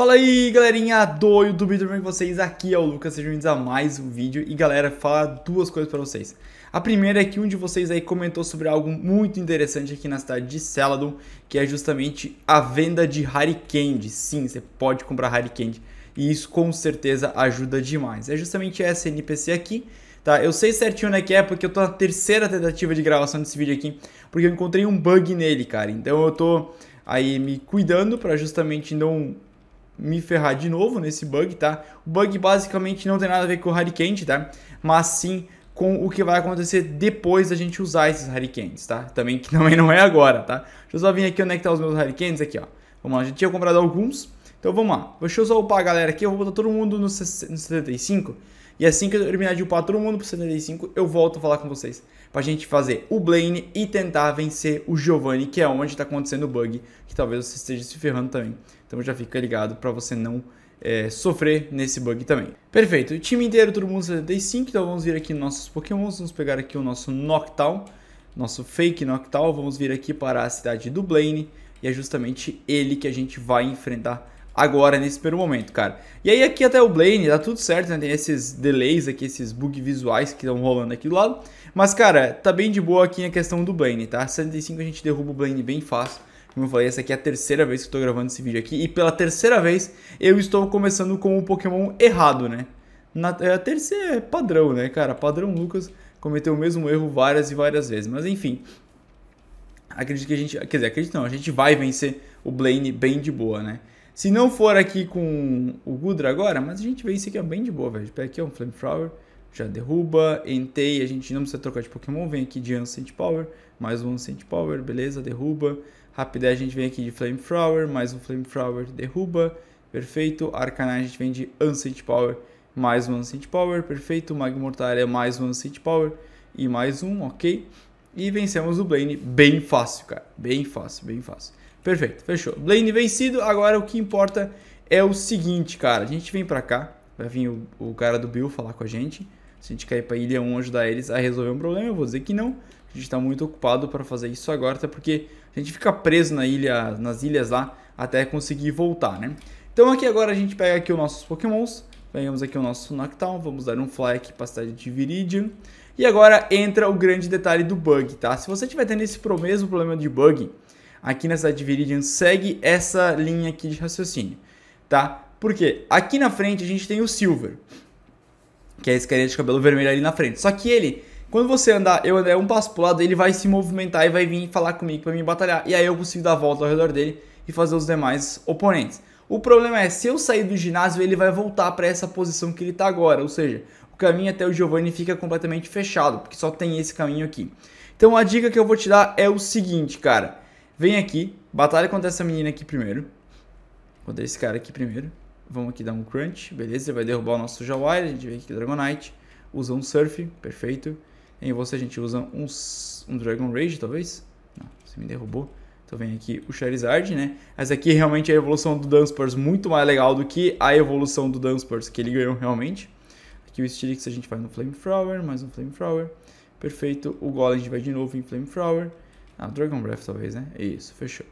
Fala aí galerinha do YouTube, tudo bem com vocês? Aqui é o Lucas, sejam bem-vindos a mais um vídeo E galera, falar duas coisas para vocês A primeira é que um de vocês aí comentou sobre algo muito interessante aqui na cidade de Celadon Que é justamente a venda de Harry Candy Sim, você pode comprar Harry Candy E isso com certeza ajuda demais É justamente essa NPC aqui tá? Eu sei certinho né que é, porque eu tô na terceira tentativa de gravação desse vídeo aqui, porque eu encontrei um bug nele, cara. Então eu tô aí me cuidando para justamente não me ferrar de novo nesse bug, tá? O bug basicamente não tem nada a ver com o Hurricane, tá? Mas sim com o que vai acontecer depois da gente usar esses Hurricanes, tá? Também que também não é agora, tá? Deixa eu só vir aqui conectar é tá os meus Hurricanes aqui, ó. Vamos lá, a gente tinha comprado alguns, então vamos lá. Deixa eu só upar a galera aqui, eu vou botar todo mundo no 75. E assim que eu terminar de upar todo mundo pro 75, eu volto a falar com vocês para a gente fazer o Blaine e tentar vencer o Giovanni, que é onde está acontecendo o bug, que talvez você esteja se ferrando também. Então já fica ligado para você não é, sofrer nesse bug também. Perfeito, o time inteiro, todo mundo 75, então vamos vir aqui nos nossos pokémons, vamos pegar aqui o nosso Noctowl, nosso fake Noctowl, vamos vir aqui para a cidade do Blaine, e é justamente ele que a gente vai enfrentar agora, nesse primeiro momento, cara. E aí aqui até o Blaine, dá tudo certo, né? Tem esses delays aqui, esses bug visuais que estão rolando aqui do lado. Mas, cara, tá bem de boa aqui a questão do Blaine, tá? 75 a gente derruba o Blaine bem fácil. Como eu falei, essa aqui é a terceira vez que eu tô gravando esse vídeo aqui. E pela terceira vez, eu estou começando com o Pokémon errado, né? Na, é, a terceira é padrão, né, cara? Padrão Lucas cometeu o mesmo erro várias e várias vezes. Mas, enfim, acredito que a gente... Quer dizer, acredito não, a gente vai vencer o Blaine bem de boa, né? Se não for aqui com o Gudra agora, mas a gente vê isso aqui é bem de boa, velho. Pega tipo, aqui ó, um Flamethrower, já derruba. Entei, a gente não precisa trocar de Pokémon. Vem aqui de Ancient Power, mais um Ancient Power, beleza, derruba. Rapidez a gente vem aqui de Flamethrower, mais um Flamethrower, derruba. Perfeito. Arcanine a gente vem de Ancient Power, mais um Ancient Power, perfeito. é mais um Ancient Power e mais um, ok. E vencemos o Blaine bem fácil, cara. Bem fácil, bem fácil. Perfeito, fechou. Blaine vencido, agora o que importa é o seguinte, cara. A gente vem pra cá, vai vir o, o cara do Bill falar com a gente. Se a gente cair pra Ilha 1 ajudar eles a resolver um problema, eu vou dizer que não. A gente tá muito ocupado para fazer isso agora, até porque a gente fica preso na ilha, nas ilhas lá até conseguir voltar, né? Então aqui agora a gente pega aqui os nossos pokémons, pegamos aqui o nosso Noctowl, vamos dar um fly aqui para a cidade de Viridian. E agora entra o grande detalhe do bug, tá? Se você estiver tendo esse mesmo problema de bug, aqui na cidade de Viridian segue essa linha aqui de raciocínio, tá? Porque aqui na frente a gente tem o Silver, que é esse carinha de cabelo vermelho ali na frente. Só que ele, quando você andar, eu andar um passo pro lado, ele vai se movimentar e vai vir falar comigo para me batalhar. E aí eu consigo dar a volta ao redor dele e fazer os demais oponentes. O problema é, se eu sair do ginásio, ele vai voltar para essa posição que ele tá agora, ou seja, o caminho até o Giovanni fica completamente fechado, porque só tem esse caminho aqui. Então a dica que eu vou te dar é o seguinte, cara. Vem aqui, batalha contra essa menina aqui primeiro. Contra esse cara aqui primeiro. Vamos aqui dar um crunch, beleza? Ele vai derrubar o nosso Jawire, a gente vem aqui Dragonite. Usa um Surf, perfeito. Em você a gente usa um, um Dragon Rage, talvez? Não, você me derrubou. Então vem aqui o Charizard, né? Essa aqui realmente é a evolução do Dunsparce muito mais legal do que a evolução do Dunsparce que ele ganhou realmente. Aqui o Steelix a gente vai no Flamethrower, mais um Flamethrower. Perfeito. O Golem a gente vai de novo em Flamethrower. Ah, Dragon Breath talvez, né? Isso, fechou.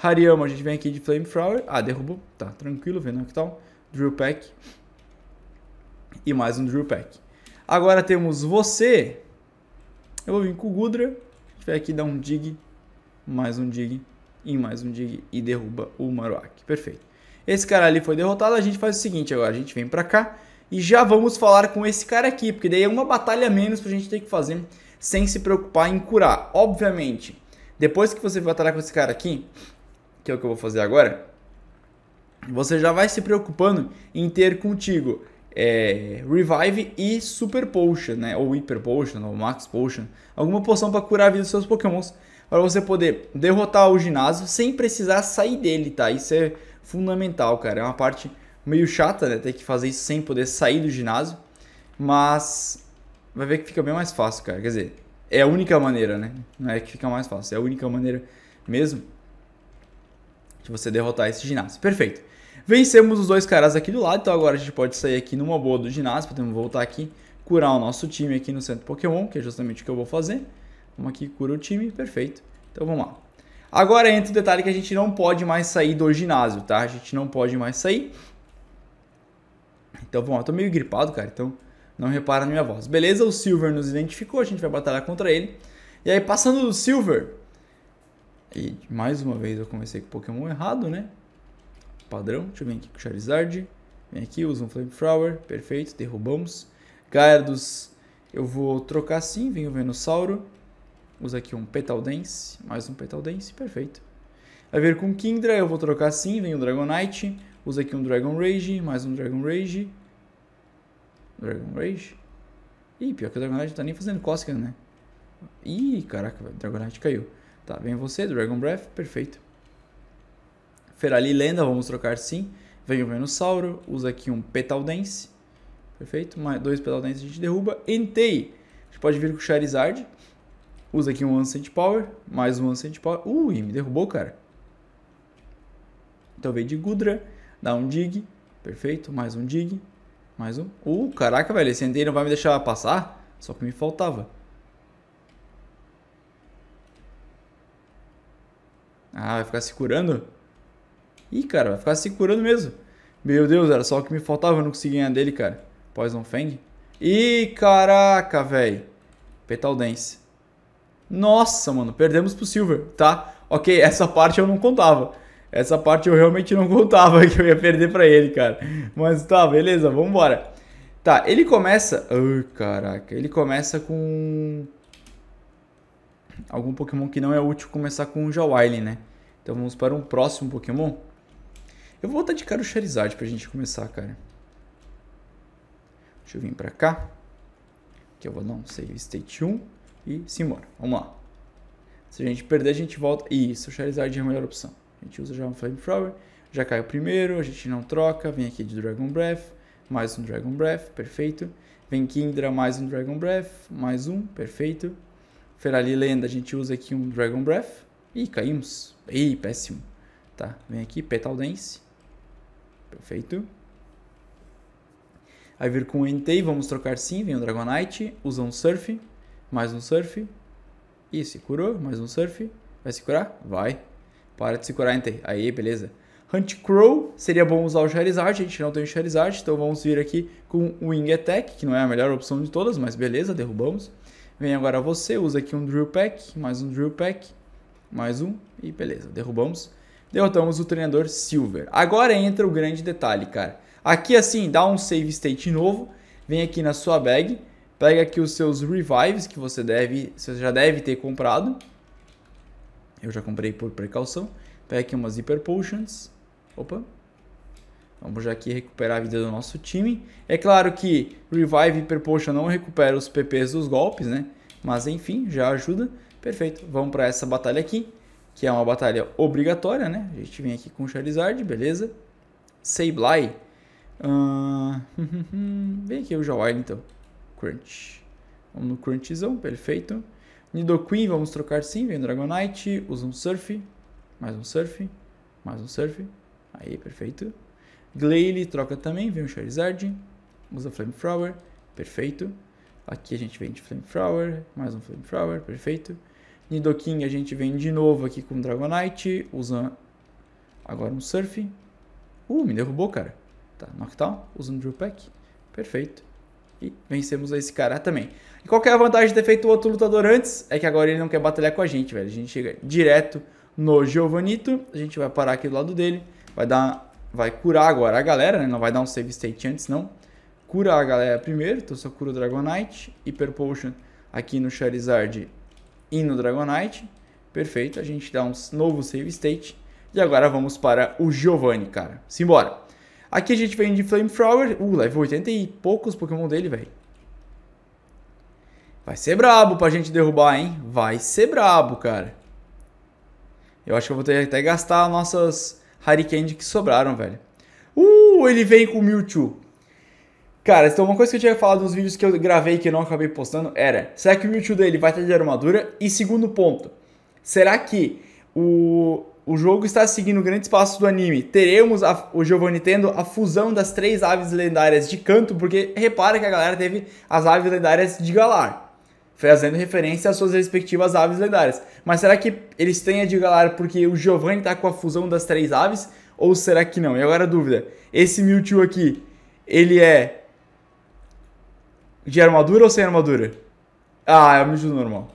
Hariyama, a gente vem aqui de Flamethrower. Ah, derrubou. Tá, tranquilo, vendo que tal. Drill Pack. E mais um Drill Pack. Agora temos você. Eu vou vir com o Gudra. A gente vai aqui dar um dig. Mais um dig. E mais um dig. E derruba o Maruak. Perfeito. Esse cara ali foi derrotado. A gente faz o seguinte agora. A gente vem pra cá. E já vamos falar com esse cara aqui. Porque daí é uma batalha menos pra gente ter que fazer. Sem se preocupar em curar. Obviamente depois que você batalhar com esse cara aqui, que é o que eu vou fazer agora, você já vai se preocupando em ter contigo é, Revive e Super Potion, né? Ou Hyper Potion, ou Max Potion. Alguma poção para curar a vida dos seus pokémons. Para você poder derrotar o ginásio sem precisar sair dele, tá? Isso é fundamental, cara. É uma parte meio chata, né? Ter que fazer isso sem poder sair do ginásio. Mas vai ver que fica bem mais fácil, cara. Quer dizer, é a única maneira, né? Não é que fica mais fácil, é a única maneira mesmo de você derrotar esse ginásio. Perfeito. Vencemos os dois caras aqui do lado, então agora a gente pode sair aqui numa boa do ginásio, podemos voltar aqui, curar o nosso time aqui no centro Pokémon, que é justamente o que eu vou fazer. Vamos aqui, cura o time, perfeito. Então vamos lá. Agora entra o detalhe que a gente não pode mais sair do ginásio, tá? A gente não pode mais sair. Então vamos lá, eu tô meio gripado, cara, então não repara na minha voz. Beleza, o Silver nos identificou, a gente vai batalhar contra ele. E aí, passando do Silver. E mais uma vez eu comecei com Pokémon errado, né? Padrão, deixa eu vir aqui com o Charizard. Vem aqui, usa um Flamethrower, perfeito, derrubamos. Gyarados, eu vou trocar sim, vem o Venossauro. Usa aqui um Petal Dance, mais um Petal Dance, perfeito. Vai vir com Kingdra, eu vou trocar sim, vem o Dragonite. Usa aqui um Dragon Rage, mais um Dragon Rage. Dragon Rage. Ih, pior que o Dragon Rage não tá nem fazendo cócega, né? Ih, caraca, o Dragon Rage caiu. Tá, vem você, Dragon Breath, perfeito. Ferali Lenda, vamos trocar sim. Vem o Venusauro, usa aqui um Petal Dance. Perfeito, mais dois Petal Dance a gente derruba. Entei, a gente pode vir com o Charizard. Usa aqui um Ancient Power, mais um Ancient Power. Ui, me derrubou, cara. Então vem de Gudra, dá um Dig, perfeito, mais um Dig. Mais um. Uh, caraca, velho. Esse Entei não vai me deixar passar? Só que me faltava. Ah, vai ficar se curando? Ih, cara, vai ficar se curando mesmo. Meu Deus, era só o que me faltava. Eu não consegui ganhar dele, cara. Poison Fang. Ih, caraca, velho. Petal Dance. Nossa, mano. Perdemos pro Silver, tá? Ok, essa parte eu não contava. Essa parte eu realmente não contava que eu ia perder para ele, cara. Mas tá, beleza, vamos embora. Tá, ele começa... Ai, oh, caraca. Ele começa com... Algum Pokémon que não é útil começar com o Jawile, né? Então vamos para um próximo Pokémon. Eu vou botar de cara o Charizard pra gente começar, cara. Deixa eu vir pra cá. Que eu vou dar um save state 1 e simbora. Vamos lá. Se a gente perder, a gente volta. Isso, o Charizard é a melhor opção. A gente usa já um Flamethrower. Já cai o primeiro, a gente não troca. Vem aqui de Dragon Breath. Mais um Dragon Breath, perfeito. Vem Kindra, mais um Dragon Breath. Mais um, perfeito. Ferali Lenda, a gente usa aqui um Dragon Breath. Ih, caímos. Ih, péssimo. Tá, vem aqui, Petal Dance. Perfeito. Aí vir com o Entei, vamos trocar sim, vem o Dragonite, usa um Surf, mais um Surf. Ih, se curou, mais um Surf. Vai se curar? Vai. Para de se curar, Aí, beleza. Hunt Crow, seria bom usar o Charizard, a gente não tem o Charizard, então vamos vir aqui com o Wing Attack, que não é a melhor opção de todas, mas beleza, derrubamos. Vem agora você, usa aqui um Drill Pack, mais um Drill Pack, mais um, e beleza, derrubamos. Derrotamos o treinador Silver. Agora entra o grande detalhe, cara. Aqui assim, dá um save state novo, vem aqui na sua bag, pega aqui os seus revives que você deve, você já deve ter comprado, eu já comprei por precaução. Pega tá aqui umas Hyper Potions. Opa. Vamos já aqui recuperar a vida do nosso time. É claro que Revive Hyper Potion não recupera os PPs dos golpes, né? Mas enfim, já ajuda. Perfeito. Vamos para essa batalha aqui. Que é uma batalha obrigatória, né? A gente vem aqui com Charizard, beleza. Sableye. Uh... vem aqui o Jawile então. Crunch. Vamos no crunchzão, perfeito. Nidoqueen, vamos trocar sim, vem Dragonite, usa um Surf, mais um Surf, mais um Surf, aí, perfeito. Glalie troca também, vem o Charizard, usa Flamethrower, perfeito. Aqui a gente vem de Flamethrower, mais um Flamethrower, perfeito. Nidoking a gente vem de novo aqui com Dragonite, usa agora um Surf. Uh, me derrubou, cara. Tá, Noctowl, usa um Drill Pack, perfeito. E vencemos esse cara também. E qual é a vantagem de ter feito o outro lutador antes? É que agora ele não quer batalhar com a gente, velho. A gente chega direto no Giovanito. A gente vai parar aqui do lado dele. Vai dar. Vai curar agora a galera, né? Não vai dar um save state antes, não. Cura a galera primeiro. Então só cura o Dragonite. Hyper Potion aqui no Charizard e no Dragonite. Perfeito. A gente dá um novo save state. E agora vamos para o Giovanni, cara. Simbora! Aqui a gente vem de Flamethrower. Uh, level 80 e poucos Pokémon dele, velho. Vai ser brabo pra gente derrubar, hein? Vai ser brabo, cara. Eu acho que eu vou ter que até gastar nossas Harikand que sobraram, velho. Uh, ele vem com o Mewtwo. Cara, então uma coisa que eu tinha falado nos vídeos que eu gravei que eu não acabei postando era: será que o Mewtwo dele vai ter de armadura? E segundo ponto, será que o o jogo está seguindo grandes passos do anime. Teremos a, o Giovanni tendo a fusão das três aves lendárias de canto, porque repara que a galera teve as aves lendárias de Galar, fazendo referência às suas respectivas aves lendárias. Mas será que eles têm a de Galar porque o Giovanni está com a fusão das três aves? Ou será que não? E agora a dúvida: esse Mewtwo aqui, ele é de armadura ou sem armadura? Ah, é o Mewtwo normal.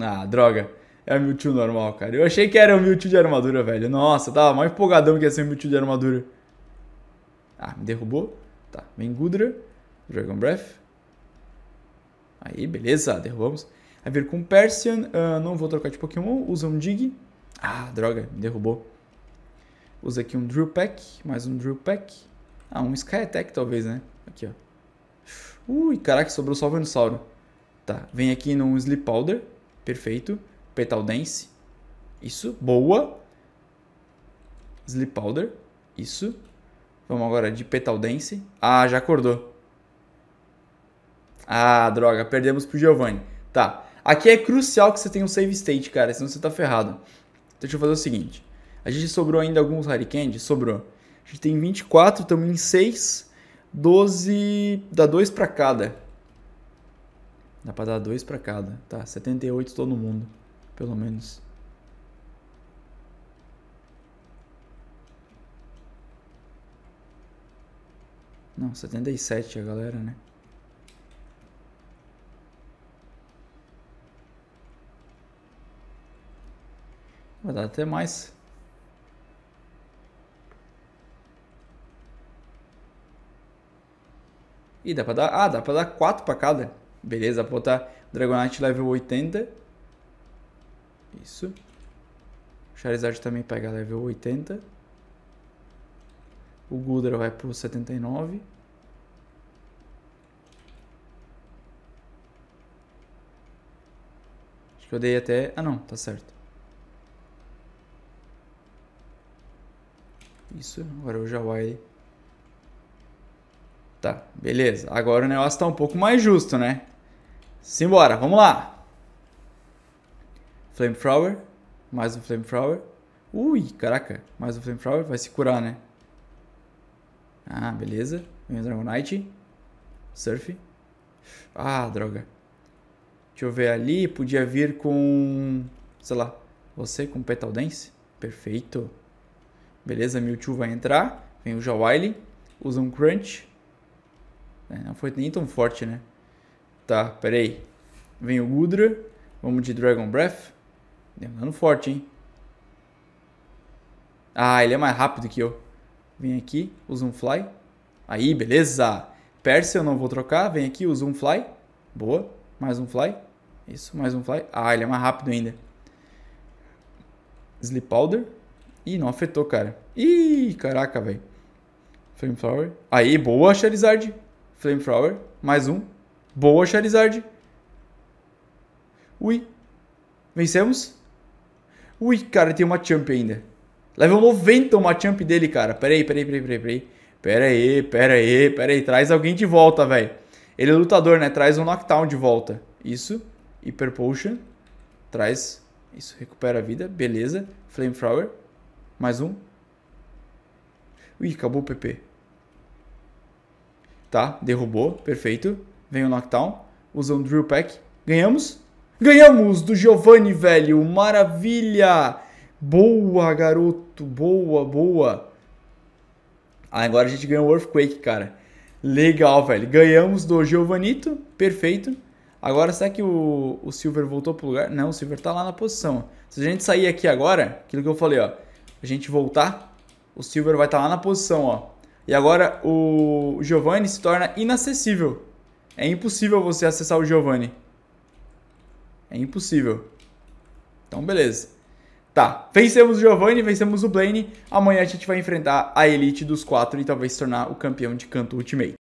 Ah, droga. É o Mewtwo normal, cara. Eu achei que era o Mewtwo de armadura, velho. Nossa, tava mais empolgadão que ia ser o Mewtwo de armadura. Ah, me derrubou. Tá, vem Gudra. Dragon Breath. Aí, beleza, derrubamos. A ver com Persian. Uh, não vou trocar de Pokémon. Usa um Dig. Ah, droga, me derrubou. Usa aqui um Drill Pack. Mais um Drill Pack. Ah, um Sky Attack talvez, né? Aqui, ó. Ui, caraca, sobrou só o Venusauro. Tá, vem aqui num Sleep Powder. Perfeito. Petaldense. Isso, boa. Sleep Powder. Isso. Vamos agora de Petaldense. Ah, já acordou. Ah, droga, perdemos pro Giovanni. Tá. Aqui é crucial que você tenha um save state, cara, senão você tá ferrado. Então, deixa eu fazer o seguinte. A gente sobrou ainda alguns Harry Candy? Sobrou. A gente tem 24, estamos em 6. 12. Dá 2 para cada. Dá pra dar 2 para cada. Tá, 78 todo mundo pelo menos. Não, 77 a galera, né? Vai dar até mais. E dá pra dar. Ah, dá pra dar 4 pra cada. Beleza, dá pra botar Dragonite level 80. Isso. Charizard também pega level 80. O Gudra vai pro 79. Acho que eu dei até... Ah, não. Tá certo. Isso. Agora o Jawai... Tá, beleza. Agora o negócio tá um pouco mais justo, né? Simbora, vamos lá! Flamethrower. Mais um Flamethrower. Ui, caraca. Mais um Flamethrower. Vai se curar, né? Ah, beleza. Vem o Dragonite. Surf. Ah, droga. Deixa eu ver ali. Podia vir com... Sei lá. Você com Petal Dance. Perfeito. Beleza, Mewtwo vai entrar. Vem o Jawile. Usa um Crunch. É, não foi nem tão forte, né? Tá, peraí. Vem o Gudra. Vamos de Dragon Breath. Demorando forte, hein? Ah, ele é mais rápido que eu. Vem aqui, usa um fly. Aí, beleza. Persia eu não vou trocar. Vem aqui, usa um fly. Boa. Mais um fly. Isso, mais um fly. Ah, ele é mais rápido ainda. Sleep Powder. Ih, não afetou, cara. Ih, caraca, velho. Flame flower. Aí, boa, Charizard. Flame flower, Mais um. Boa, Charizard. Ui. Vencemos. Ui, cara, tem uma champ ainda. Level 90 uma champ dele, cara. Pera pera pera aí, aí, aí, pera aí, pera aí, pera aí, pera aí. Traz alguém de volta, velho. Ele é lutador, né? Traz um knockdown de volta. Isso. Hyper Potion. Traz. Isso, recupera a vida. Beleza. Flamethrower. Mais um. Ui, acabou o PP. Tá, derrubou. Perfeito. Vem o knockdown. Usa um Drill Pack. Ganhamos. Ganhamos do Giovanni, velho. Maravilha! Boa, garoto. Boa, boa. Ah, agora a gente ganhou o Earthquake, cara. Legal, velho. Ganhamos do Giovanito. Perfeito. Agora, será que o, o Silver voltou pro lugar? Não, o Silver tá lá na posição. Se a gente sair aqui agora, aquilo que eu falei, ó. A gente voltar, o Silver vai estar tá lá na posição, ó. E agora o Giovanni se torna inacessível. É impossível você acessar o Giovanni. É impossível. Então, beleza. Tá, vencemos o Giovanni, vencemos o Blaine. Amanhã a gente vai enfrentar a elite dos quatro e talvez se tornar o campeão de canto Ultimate.